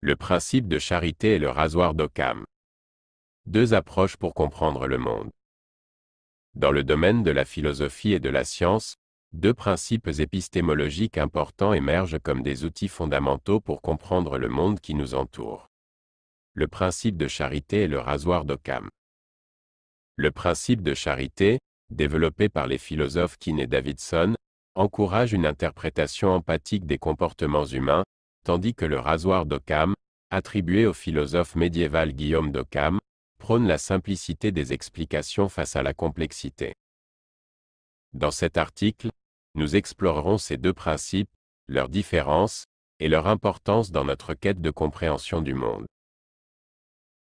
Le principe de charité et le rasoir d'Occam. Deux approches pour comprendre le monde. Dans le domaine de la philosophie et de la science, deux principes épistémologiques importants émergent comme des outils fondamentaux pour comprendre le monde qui nous entoure. Le principe de charité et le rasoir d'Occam. Le principe de charité, développé par les philosophes Keane et Davidson, encourage une interprétation empathique des comportements humains, tandis que le rasoir d'Occam, attribué au philosophe médiéval Guillaume d'Occam, prône la simplicité des explications face à la complexité. Dans cet article, nous explorerons ces deux principes, leurs différences, et leur importance dans notre quête de compréhension du monde.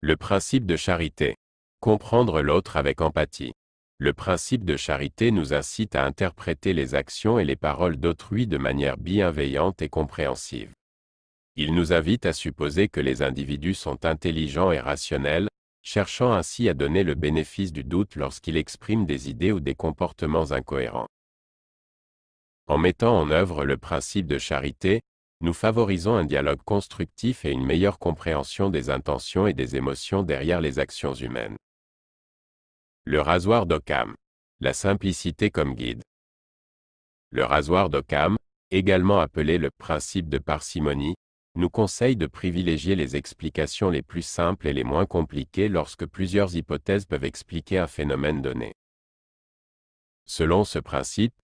Le principe de charité. Comprendre l'autre avec empathie. Le principe de charité nous incite à interpréter les actions et les paroles d'autrui de manière bienveillante et compréhensive. Il nous invite à supposer que les individus sont intelligents et rationnels, cherchant ainsi à donner le bénéfice du doute lorsqu'ils expriment des idées ou des comportements incohérents. En mettant en œuvre le principe de charité, nous favorisons un dialogue constructif et une meilleure compréhension des intentions et des émotions derrière les actions humaines. Le rasoir d'Occam. La simplicité comme guide. Le rasoir d'Occam, également appelé le principe de parcimonie, nous conseille de privilégier les explications les plus simples et les moins compliquées lorsque plusieurs hypothèses peuvent expliquer un phénomène donné. Selon ce principe,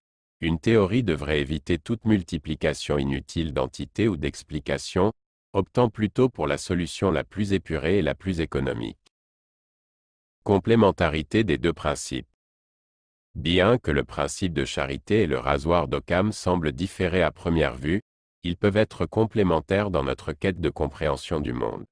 une théorie devrait éviter toute multiplication inutile d'entités ou d'explications, optant plutôt pour la solution la plus épurée et la plus économique. Complémentarité des deux principes. Bien que le principe de charité et le rasoir d'Occam semblent différer à première vue, ils peuvent être complémentaires dans notre quête de compréhension du monde.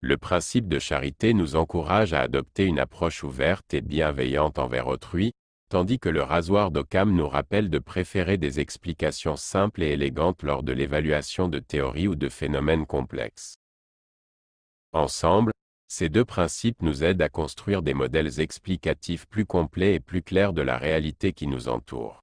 Le principe de charité nous encourage à adopter une approche ouverte et bienveillante envers autrui, tandis que le rasoir d'Occam nous rappelle de préférer des explications simples et élégantes lors de l'évaluation de théories ou de phénomènes complexes. Ensemble, ces deux principes nous aident à construire des modèles explicatifs plus complets et plus clairs de la réalité qui nous entoure.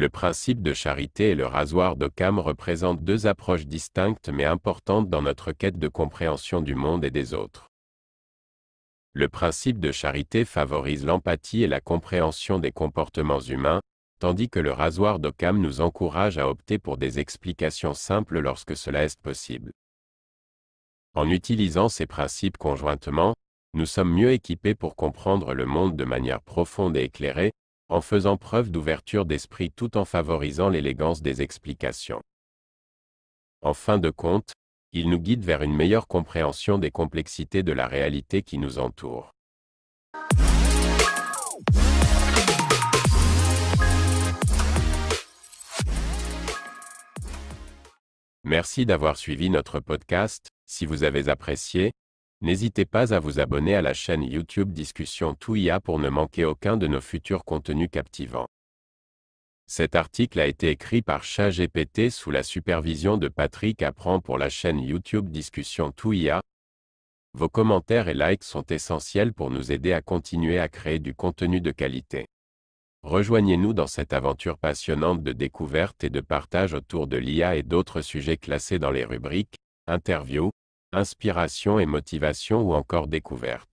Le principe de charité et le rasoir d'Occam représentent deux approches distinctes mais importantes dans notre quête de compréhension du monde et des autres. Le principe de charité favorise l'empathie et la compréhension des comportements humains, tandis que le rasoir d'Occam nous encourage à opter pour des explications simples lorsque cela est possible. En utilisant ces principes conjointement, nous sommes mieux équipés pour comprendre le monde de manière profonde et éclairée, en faisant preuve d'ouverture d'esprit tout en favorisant l'élégance des explications. En fin de compte, il nous guide vers une meilleure compréhension des complexités de la réalité qui nous entoure. Merci d'avoir suivi notre podcast, si vous avez apprécié, N'hésitez pas à vous abonner à la chaîne YouTube Discussion Tout IA pour ne manquer aucun de nos futurs contenus captivants. Cet article a été écrit par ChatGPT sous la supervision de Patrick Apprend pour la chaîne YouTube Discussion Tout IA. Vos commentaires et likes sont essentiels pour nous aider à continuer à créer du contenu de qualité. Rejoignez-nous dans cette aventure passionnante de découverte et de partage autour de l'IA et d'autres sujets classés dans les rubriques interviews, inspiration et motivation ou encore découverte.